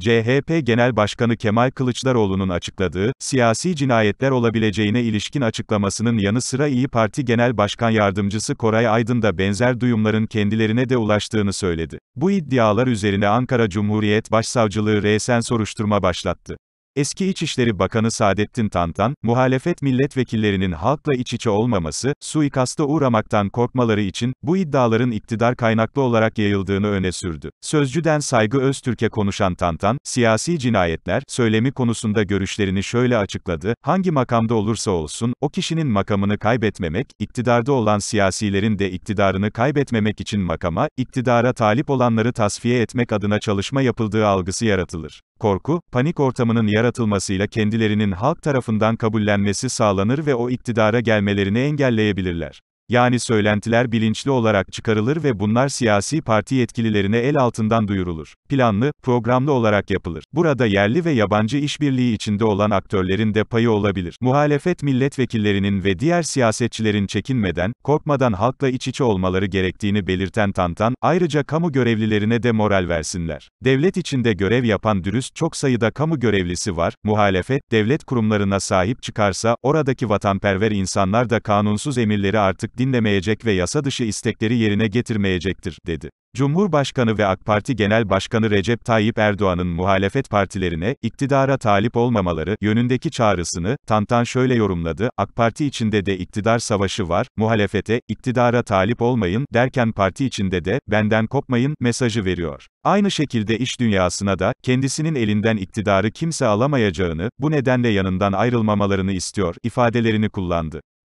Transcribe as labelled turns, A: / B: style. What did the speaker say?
A: CHP Genel Başkanı Kemal Kılıçdaroğlu'nun açıkladığı, siyasi cinayetler olabileceğine ilişkin açıklamasının yanı sıra İyi Parti Genel Başkan Yardımcısı Koray Aydın da benzer duyumların kendilerine de ulaştığını söyledi. Bu iddialar üzerine Ankara Cumhuriyet Başsavcılığı resen soruşturma başlattı. Eski İçişleri Bakanı Saadettin Tantan, muhalefet milletvekillerinin halkla iç içe olmaması, suikasta uğramaktan korkmaları için, bu iddiaların iktidar kaynaklı olarak yayıldığını öne sürdü. Sözcüden Saygı Öztürk'e konuşan Tantan, siyasi cinayetler, söylemi konusunda görüşlerini şöyle açıkladı, hangi makamda olursa olsun, o kişinin makamını kaybetmemek, iktidarda olan siyasilerin de iktidarını kaybetmemek için makama, iktidara talip olanları tasfiye etmek adına çalışma yapıldığı algısı yaratılır. Korku, panik ortamının yaratılmasıyla kendilerinin halk tarafından kabullenmesi sağlanır ve o iktidara gelmelerini engelleyebilirler. Yani söylentiler bilinçli olarak çıkarılır ve bunlar siyasi parti yetkililerine el altından duyurulur. Planlı, programlı olarak yapılır. Burada yerli ve yabancı işbirliği içinde olan aktörlerin de payı olabilir. Muhalefet milletvekillerinin ve diğer siyasetçilerin çekinmeden, korkmadan halkla iç içe olmaları gerektiğini belirten Tantan, ayrıca kamu görevlilerine de moral versinler. Devlet içinde görev yapan dürüst çok sayıda kamu görevlisi var. Muhalefet, devlet kurumlarına sahip çıkarsa, oradaki vatanperver insanlar da kanunsuz emirleri artık dinlemeyecek ve yasa dışı istekleri yerine getirmeyecektir, dedi. Cumhurbaşkanı ve AK Parti Genel Başkanı Recep Tayyip Erdoğan'ın muhalefet partilerine, iktidara talip olmamaları yönündeki çağrısını, Tantan şöyle yorumladı, AK Parti içinde de iktidar savaşı var, muhalefete, iktidara talip olmayın derken parti içinde de, benden kopmayın mesajı veriyor. Aynı şekilde iş dünyasına da, kendisinin elinden iktidarı kimse alamayacağını, bu nedenle yanından ayrılmamalarını istiyor, ifadelerini kullandı.